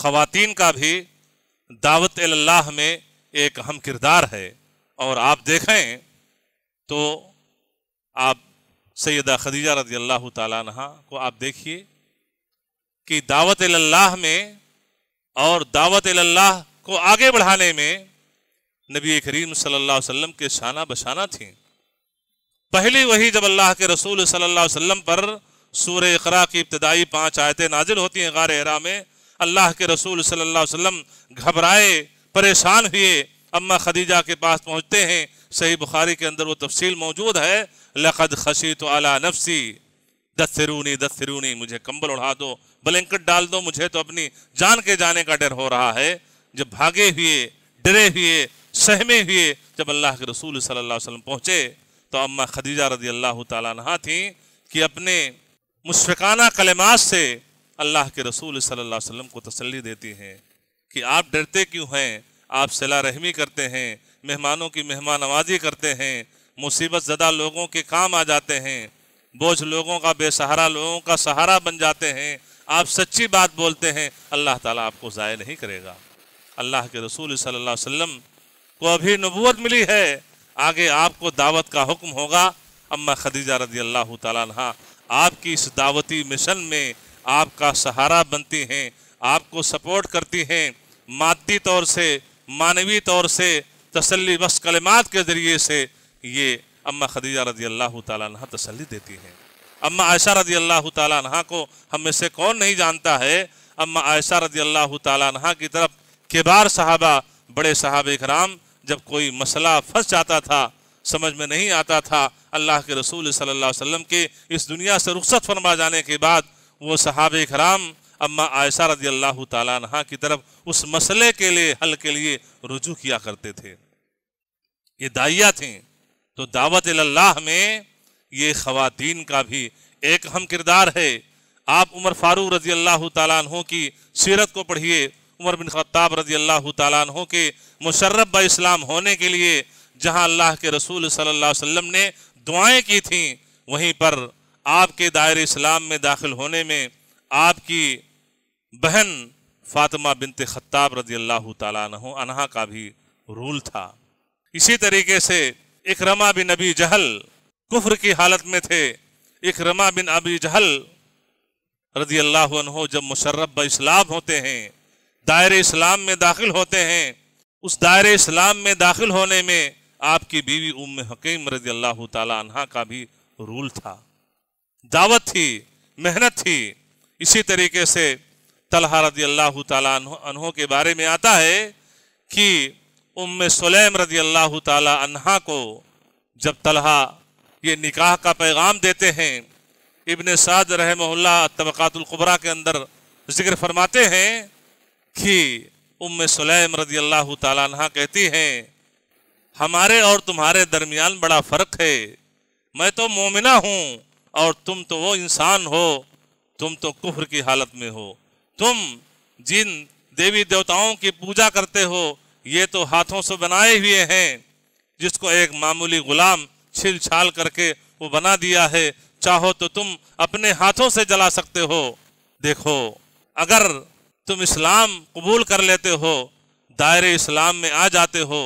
ख़वातीन का भी दावत अल्लाह में एक अहम किरदार है और आप देखें तो आप सैदा खदीजा रदी अल्लाह तहा को आप देखिए कि दावत अल्लाह में और दावत अल्लाह को आगे बढ़ाने में नबी करीम सल्लल्लाहु अलैहि वसल्लम के शाना बशाना थी पहली वही जब अल्लाह के रसूल सल्लल्लाहु अलैहि वसल्लम पर सूर्य इकरा की इब्तदाई पांच आयतें नाजिल होती हैं गार में अल्लाह के रसूल सल्लल्लाहु अलैहि वसल्लम घबराए परेशान हुए अम्मा खदीजा के पास पहुँचते हैं सही बुखारी के अंदर वो तफसील मौजूद है लखद खशी तो अला नफसी दस्तरूनी दस्तरूनी मुझे कंबल उड़ा दो ब्लैंकेट डाल दो मुझे तो अपनी जान के जाने का डर हो रहा है जब भागे हुए डरे हुए सहमे हुए जब अल्लाह के रसूल सल्लल्लाहु अलैहि वसल्लम पहुँचे तो अम्मा खदीजा रजी अल्लाह तहा थी कि अपने मुशफ़ाना कलेमास से अल्लाह के रसूल सल्लल्लाहु अलैहि वसल्लम को तसल्ली देती हैं कि आप डरते क्यों हैं आप सला रहमी करते हैं मेहमानों की मेहमान नवाजी करते हैं मुसीबत ज़दा लोगों के काम आ जाते हैं बोझ लोगों का बेसहारा लोगों का सहारा बन जाते हैं आप सच्ची बात बोलते हैं अल्लाह ताला आपको ज़ाय नहीं करेगा अल्लाह के रसूल सल्ला वसम को अभी नबूत मिली है आगे आपको दावत का हुक्म होगा अम्मा खदीजा रदी अल्लाह तहा आपकी इस दावती मिशन में आपका सहारा बनती हैं आपको सपोर्ट करती हैं मादी तौर से मानवी तौर से तसली बस कलमात के ज़रिए से ये अम्मा खदीजा रदी अल्लाह तह तसली देती हैं अम्मा आयशा रदी अल्लाह तह को हम में से कौन नहीं जानता है अम्मा आयशा रदी अल्लाह तह की तरफ बार साहबा बड़े साहब कराम जब कोई मसला फंस जाता था समझ में नहीं आता था अल्लाह के रसूल सल्लल्लाहु अलैहि वसल्लम के इस दुनिया से रुखसत फरमा जाने के बाद वो सहाब कराम अम्मा आयशा रदी अल्लाह तहा की तरफ उस मसले के लिए हल के लिए रुजू किया करते थे ये दाइया थी तो दावत अल्लाह में ये ख़वातीन का भी एक अहम किरदार है आप उमर फारूक रजी अल्लाह तह की सीरत को पढ़िए उमर बिन खत्ताब रजी अल्लाह तहों के मुशर्रब इस्लाम होने के लिए जहाँ अल्लाह के रसूल सल्ला वसम ने दुआएँ की थीं वहीं पर आपके दायरे इस्लाम में दाखिल होने में आपकी बहन फातिमा बिनते खत्ताब रजी अल्लाह तहा का भी रूल था इसी तरीके से इकरमा बिन अबी जहल कुफर की हालत में थे इकरमा बिन अबी जहल रजी अल्लाह जब मुशर्रब इस्लाम होते हैं दायर इस्लाम में दाखिल होते हैं उस दायरे इस्लाम में दाखिल होने में आपकी बीवी उम हकीम रजी अल्लाह तहा का भी रूल था दावत थी मेहनत थी इसी तरीके से तलहा रदी अल्लाह तहों के बारे में आता है कि उम सलेम रदी अल्लाह तहा को जब तलहा ये निकाह का पैगाम देते हैं इबन साद रहमल्ला तबक़ातुल्कुबरा के अंदर जिक्र फरमाते हैं कि उम सलेम रदी अल्लाह तहा कहती हैं हमारे और तुम्हारे दरमियान बड़ा फ़र्क है मैं तो मोमिना हूँ और तुम तो वो इंसान हो तुम तो कुफर की हालत में हो तुम जिन देवी देवताओं की पूजा करते हो ये तो हाथों से बनाए हुए हैं जिसको एक मामूली गुलाम छिल छाल करके वो बना दिया है चाहो तो तुम अपने हाथों से जला सकते हो देखो अगर तुम इस्लाम कबूल कर लेते हो दायरे इस्लाम में आ जाते हो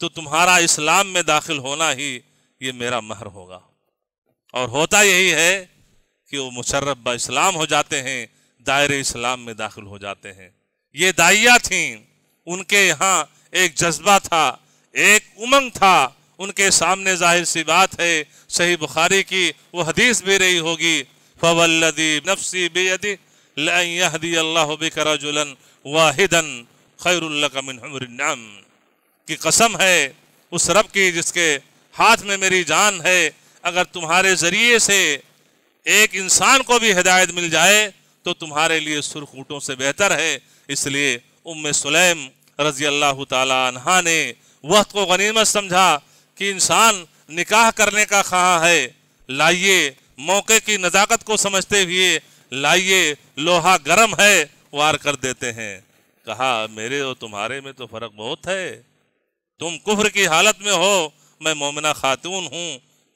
तो तुम्हारा इस्लाम में दाखिल होना ही ये मेरा महर होगा और होता यही है कि वो मुशर्रफ इस्लाम हो जाते हैं दायरे इस्लाम में दाखिल हो जाते हैं ये दाइया थीं उनके यहाँ एक जज्बा था एक उमंग था उनके सामने जाहिर सी बात है सही बुखारी की वो हदीस भी रही होगी फवल्लदी नफसी बेदी लहदी अल्लाह बिकरा जुलन वाहिदन खैरकमिनम की कसम है उस रब की जिसके हाथ में मेरी जान है अगर तुम्हारे ज़रिए से एक इंसान को भी हिदायत मिल जाए तो तुम्हारे लिए सुर्ख ऊँटों से बेहतर है इसलिए उम सुलेम रजी अल्लाह तहा ने वक्त को गनीमत समझा कि इंसान निकाह करने का खा है लाइए मौके की नज़ाकत को समझते हुए लाइए लोहा गर्म है वार कर देते हैं कहा मेरे और तुम्हारे में तो फ़र्क बहुत है तुम कुफर की हालत में हो मैं मोमिना खातून हूँ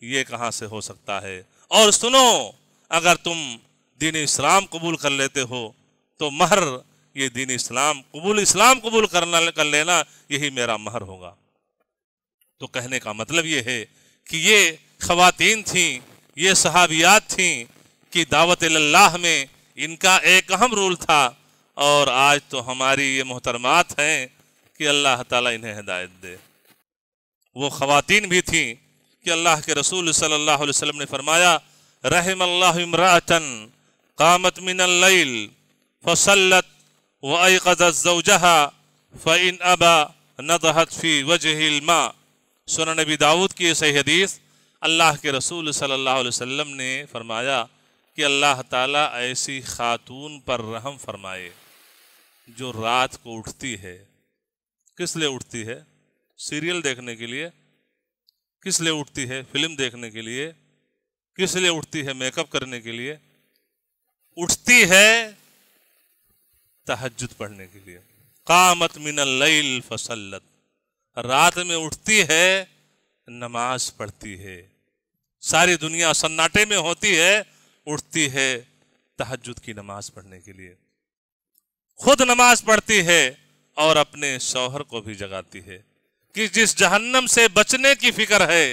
ये कहाँ से हो सकता है और सुनो अगर तुम दीन इस्लाम कबूल कर लेते हो तो महर ये दीन इस्लाम कबूल इस्लाम कबूल करना कर लेना यही मेरा महर होगा तो कहने का मतलब ये है कि ये खवतिन थीं ये सहाबियात थीं कि दावत ला में इनका एक अहम रोल था और आज तो हमारी ये मोहतरमात हैं कि अल्लाह ताला इन्हें हिदायत दे वो खवतिन भी थीं कि अल्लाह के रसूल सल्लल्लाहु अलैहि वसल्लम ने फरमाया रहम अल्लामरातन कामत मिनल फसलत वजहा फ़िन अबा नदहत फ़ी वजहिल्मा सुन नबी दाऊद की सही हदीस अल्लाह के रसूल सल्लल्लाहु अलैहि वसल्लम ने फरमाया कि अल्लाह ताला ऐसी खातून पर रहम फरमाए जो रात को उठती है किस लिए उठती है सीरियल देखने के लिए किस लिए उठती है फिल्म देखने के लिए किस लिए उठती है मेकअप करने के लिए उठती है तहजद पढ़ने के लिए कामत मिन फसलत रात में उठती है नमाज पढ़ती है सारी दुनिया सन्नाटे में होती है उठती है तहजद की नमाज पढ़ने के लिए खुद नमाज पढ़ती है और अपने शौहर को भी जगाती है कि जिस जहन्नम से बचने की फिक्र है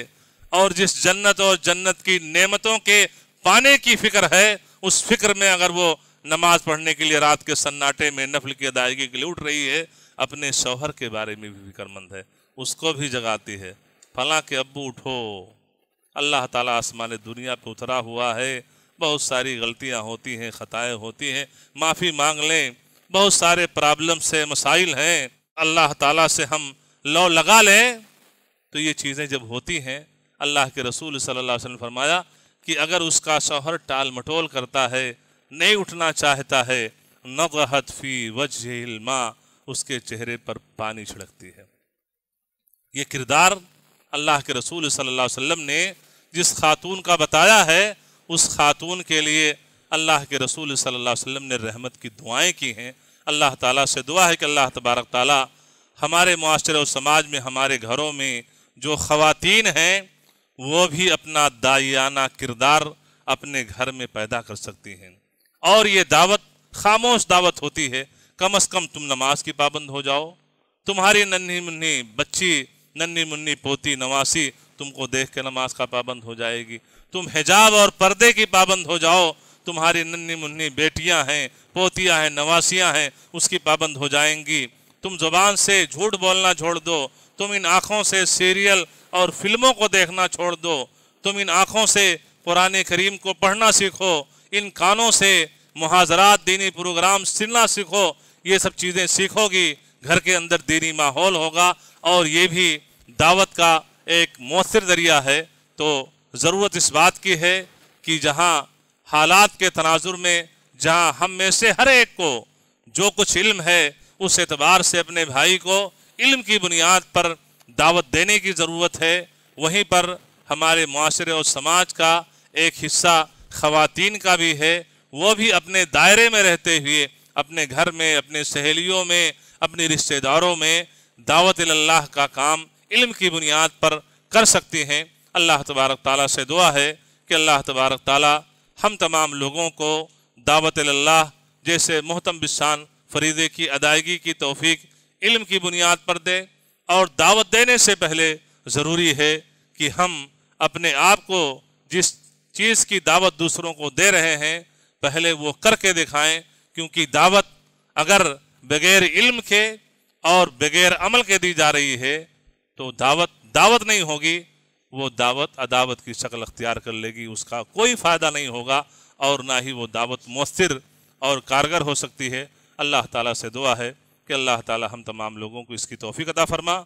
और जिस जन्नत और जन्नत की नेमतों के पाने की फिक्र है उस फिक्र में अगर वो नमाज पढ़ने के लिए रात के सन्नाटे में नफल की अदायगी के लिए उठ रही है अपने शौहर के बारे में भी फिक्रमंद है उसको भी जगाती है फला के अबू उठो अल्लाह ताला आसमान दुनिया पे उतरा हुआ है बहुत सारी गलतियाँ होती हैं ख़ताएँ होती हैं माफ़ी मांग लें बहुत सारे प्रॉब्लम्स हैं मसाइल हैं अल्लाह ताला से हम लौ लगा लें तो ये चीज़ें जब होती हैं अल्लाह के रसूल सल्लल्लाहु अलैहि वसल्लम फरमाया कि अगर उसका शौहर टाल मटोल करता है नहीं उठना चाहता है नगहत फी वजह माँ उसके चेहरे पर पानी छिड़कती है ये किरदार अल्लाह के रसूल सल्लल्लाहु अलैहि वसल्लम ने जिस खातून का बताया है उस खातून के लिए अल्लाह के रसूल सल्लल्लाहु अलैहि वसल्लम ने रहमत की दुआएं की हैं अल्लाह ताला से दुआ है कि अल्लाह तबारक ताली हमारे माशरे और समाज में हमारे घरों में जो ख़वातीन हैं वो भी अपना दायाना किरदार अपने घर में पैदा कर सकती हैं और ये दावत खामोश दावत होती है कम अज़ कम तुम नमाज की पाबंद हो जाओ तुम्हारी नन्ही मुन्नी बच्ची नन्ही मुन्नी पोती नवासी तुमको देख के नमाज का पाबंद हो जाएगी तुम हिजाब और पर्दे की पाबंद हो जाओ तुम्हारी नन्ही मुन्नी बेटियां हैं पोतियां हैं नवासियां हैं उसकी पाबंद हो जाएंगी तुम जुबान से झूठ बोलना छोड़ दो तुम इन आँखों से सीरियल और फिल्मों को देखना छोड़ दो तुम इन आँखों से पुराने करीम को पढ़ना सीखो इन कानों से महाजरात दीनी प्रोग्राम सुनना सीखो ये सब चीज़ें सीखोगी घर के अंदर दीनी माहौल होगा और ये भी दावत का एक मौसर ज़रिया है तो ज़रूरत इस बात की है कि जहाँ हालात के तनाजुर में जहाँ हम में से हर एक को जो कुछ इल्म है उस एतबार से अपने भाई को इल्म की बुनियाद पर दावत देने की ज़रूरत है वहीं पर हमारे माशरे और समाज का एक हिस्सा ख़वातीन का भी है वो भी अपने दायरे में रहते हुए अपने घर में अपने सहेलियों में अपने रिश्तेदारों में दावत अल्लाह का काम इल्म की बुनियाद पर कर सकती हैं अल्लाह तबारक ताली से दुआ है कि अल्लाह तबारक ताली हम तमाम लोगों को दावत अल्लाह जैसे मोहतम बिसान फरीदे की अदायगी की तोफीक इल्म की बुनियाद पर दे और दावत देने से पहले ज़रूरी है कि हम अपने आप को जिस चीज़ की दावत दूसरों को दे रहे हैं पहले वो करके दिखाएं क्योंकि दावत अगर बगैर इल्म के और बगैर अमल के दी जा रही है तो दावत दावत नहीं होगी वो दावत अदावत की शक्ल अख्तियार कर लेगी उसका कोई फ़ायदा नहीं होगा और ना ही वो दावत मौसर और कारगर हो सकती है अल्लाह ताला से दुआ है कि अल्लाह ताला हम तमाम लोगों को इसकी तोफ़ी अदा फरमा